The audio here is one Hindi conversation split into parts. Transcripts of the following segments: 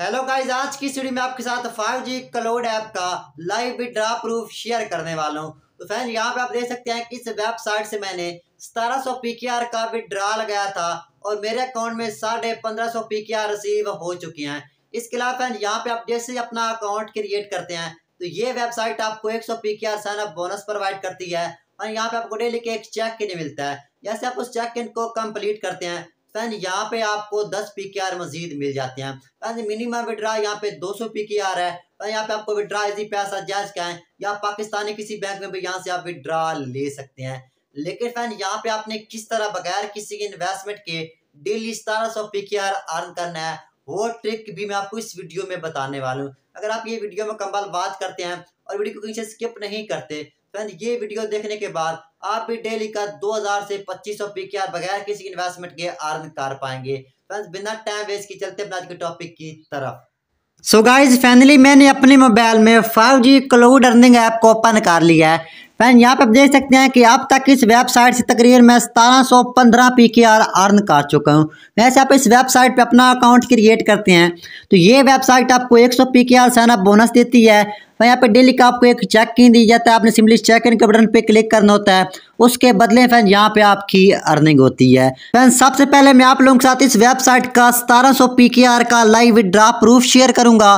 हेलो गाइस आज की वीडियो में आपके साथ 5G क्लोड ऐप का लाइव विड्रा प्रूफ शेयर करने वाला हूं तो फैन यहां पे आप देख सकते हैं कि इस वेबसाइट से मैंने सौ पी का विड्रा लगाया था और मेरे अकाउंट में साढ़े पंद्रह सौ पी रिसीव हो चुकी हैं इसके अलावा फैन यहाँ पे आप जैसे अपना अकाउंट क्रिएट करते हैं तो ये वेबसाइट आपको एक सौ पी के बोनस प्रोवाइड करती है और यहाँ पे आपको डेली के एक चेक इन मिलता है जैसे आप उस चेक इन को कम्प्लीट करते हैं फ्रेंड यहाँ पे आपको 10 पी के आर मजीद मिल जाते हैं फ्रेंड मिनिमम विड्रा यहाँ पे 200 सौ पी के आर है फ्रेंड यहाँ पे आपको विड्रा इसी पैसा जायज का है या पाकिस्तानी किसी बैंक में भी यहाँ से आप विड्रा ले सकते हैं लेकिन फ्रेंड यहाँ पे आपने किस तरह बगैर किसी इन्वेस्टमेंट के डेली सतारह सौ पी के आर अर्न करना है वो ट्रिक भी मैं आपको इस वीडियो में बताने वाला हूँ अगर आप ये वीडियो में कम्बल बात करते हैं और वीडियो को कहीं से स्किप नहीं करते फ्रेंड ये वीडियो देखने के बाद आप भी डेली का 2000 से 2500 पीकेआर बगैर किसी इन्वेस्टमेंट के अर्न कर पाएंगे फ्रेंड्स बिना टाइम वेस्ट के चलते अपने आज के टॉपिक की तरफ सो गाइज फाइनली मैंने अपने मोबाइल में 5G क्लाउड अर्निंग ऐप को ओपन कर लिया है फैन यहाँ पे आप देख सकते हैं कि अब तक इस वेबसाइट से तकरीबन मैं सतारह सौ पंद्रह पी के आर अर्न कर चुका हूँ वैसे आप इस वेबसाइट पे अपना अकाउंट क्रिएट करते हैं तो ये वेबसाइट आपको एक सौ पी के आर साइन अप बोनस देती है और यहाँ पे डेली का आपको एक चेक इन दी जाता है आपने सिंपली चेक इन के बटन पे क्लिक करना होता है उसके बदले फैन यहाँ पे आपकी अर्निंग होती है फैन सबसे पहले मैं आप लोगों के साथ इस वेबसाइट का सतारह सौ पी के आर का लाइव ड्रा प्रूफ शेयर करूंगा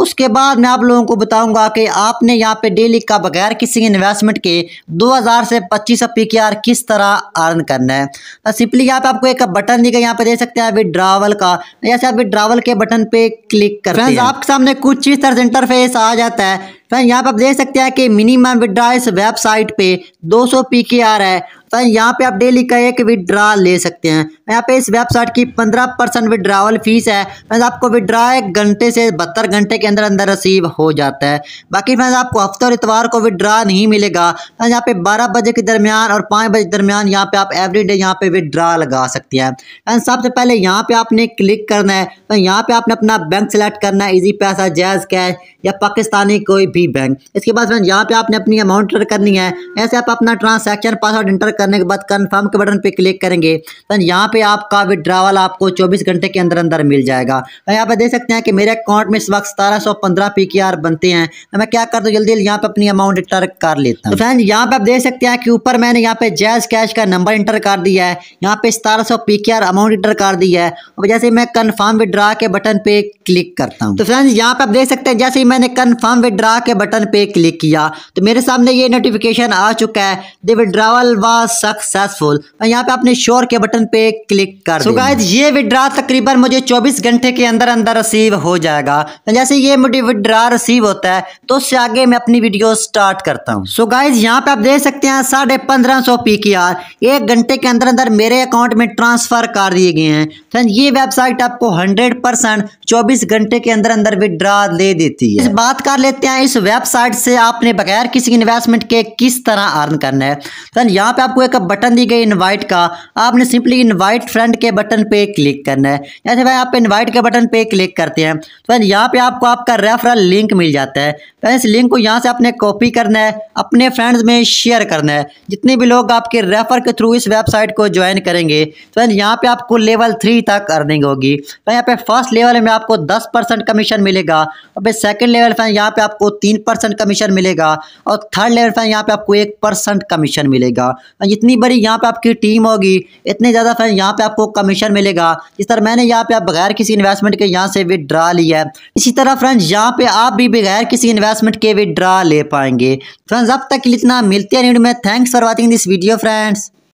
उसके बाद मैं आप लोगों को बताऊंगा कि आपने यहाँ पे डेली का बगैर किसी इन्वेस्टमेंट के 2000 से 2500 पी किस तरह अर्न करना है तो सिंपली यहाँ पे आपको एक बटन दी गई यहाँ पे दे सकते हैं विड्रावल का जैसे तो आप विड्रावल के बटन पे क्लिक कर आपके सामने कुछ इस तरह से इंटरफेस आ जाता है फ्रेंड यहाँ पे आप देख सकते हैं कि मिनिमम विड्रा इस वेबसाइट पे 200 पी के आर है फ्रेंड यहाँ पे आप डेली का एक विड्रा ले सकते हैं यहाँ पे इस वेबसाइट की 15 परसेंट विड्रावल फीस है फ्रेंड आपको विड्रा एक घंटे से बहत्तर घंटे के अंदर अंदर रसीव हो जाता है बाकी फ्रेंड आपको हफ्ते और इतवार को विड्रा नहीं मिलेगा फ्रेंड यहाँ पे बारह बजे के दरमियान और पाँच बजे के दरमियान यहाँ पे आप एवरी डे यहाँ पे विड्रा लगा सकते हैं फ्रेंड सबसे पहले यहाँ पे आपने क्लिक करना है यहाँ पे आपने अपना बैंक सेलेक्ट करना है ईजी पैसा जैज कैश या पाकिस्तानी कोई भी डी बैंक इसके बाद फ्रेंड यहाँ पे आपने अपनी अमाउंट एंटर करनी है ऐसे आप अपना ट्रांसैक्शन पासवर्ड एंटर करने के बाद कन्फर्म के बटन पे क्लिक करेंगे फ्रेंड यहाँ पे आपका विदड्रावल आपको चौबीस घंटे के अंदर अंदर मिल जाएगा यहाँ पे देख सकते हैं कि मेरे अकाउंट में इस वक्त सतारह सौ पंद्रह पी के आर बनते हैं तो मैं क्या करता हूँ जल्दी जल्दी यहाँ पे अपनी अमाउंट एंटर कर लेता हूँ तो फ्रेंड यहाँ पे आप देख सकते हैं कि ऊपर मैंने यहाँ पे जैज कैश का नंबर इंटर कर दिया है यहाँ पे सतारह सौ पी के आर अमाउंट इंटर कर दिया है और जैसे मैं कन्फर्म विदड्रा के बटन पे क्लिक करता हूँ तो फ्रेंड्स यहाँ पे आप देख सकते हैं जैसे ही मैंने कन्फर्म विदड्रा के बटन पे क्लिक किया तो मेरे सामने ये नोटिफिकेशन आ चुका है द विड्रावल वॉज सक्सेसफुल मैं यहाँ पे आपने शोर के बटन पे क्लिक कर so guys, ये विड्रा तकरीबन मुझे 24 घंटे के अंदर अंदर रिसीव हो जाएगा तो जैसे ये मुझे विड्रा रिसीव होता है तो उससे आगे मैं अपनी वीडियो स्टार्ट करता हूँ सो गाइज यहाँ पे आप देख सकते हैं साढ़े पंद्रह सौ पी की आर एक घंटे के अंदर अंदर मेरे अकाउंट में ट्रांसफर कर दिए गए हैं तो ये वेबसाइट आपको हंड्रेड परसेंट चौबीस घंटे के अंदर अंदर विड्रा दे देती है इस बात कर लेते हैं इस इस वेबसाइट से आपने बगैर किसी इन्वेस्टमेंट के किस तरह अर्न करना है फ्रेंड तो यहाँ पे आपको एक बटन दी गई इनवाइट का आपने सिंपली इनवाइट फ्रेंड के बटन पे क्लिक करना है जैसे भाई आप इनवाइट के बटन पे क्लिक करते हैं तो यहाँ पे आपको आपका रेफरल लिंक मिल जाता है तो इस लिंक को यहाँ से आपने कॉपी करना है अपने फ्रेंड्स में शेयर करना है जितने भी लोग आपके रेफर के थ्रू इस वेबसाइट को ज्वाइन करेंगे तो यहाँ पे आपको लेवल थ्री तक अर्निंग होगी तो यहाँ पे फर्स्ट लेवल में आपको दस परसेंट कमीशन मिलेगा और फिर सेकेंड लेवल फैन यहाँ पे आपको तीन परसेंट कमीशन मिलेगा और थर्ड लेवल फैन यहाँ पे आपको एक परसेंट कमीशन मिलेगा जितनी बड़ी यहाँ पे आपकी टीम होगी इतने ज़्यादा फैन यहाँ पे आपको कमीशन मिलेगा जिस तरह मैंने यहाँ पे आप बगैर किसी इन्वेस्टमेंट के यहाँ से विदड्रा लिया है इसी तरह फ्रेंड यहाँ पे आप भी बगैर किसी इन्वेस्ट दस मिनट के विदड्रॉ ले पाएंगे फ्रेंड्स अब तक इतना मिलते हैं न्यूड में thanks for watching this video friends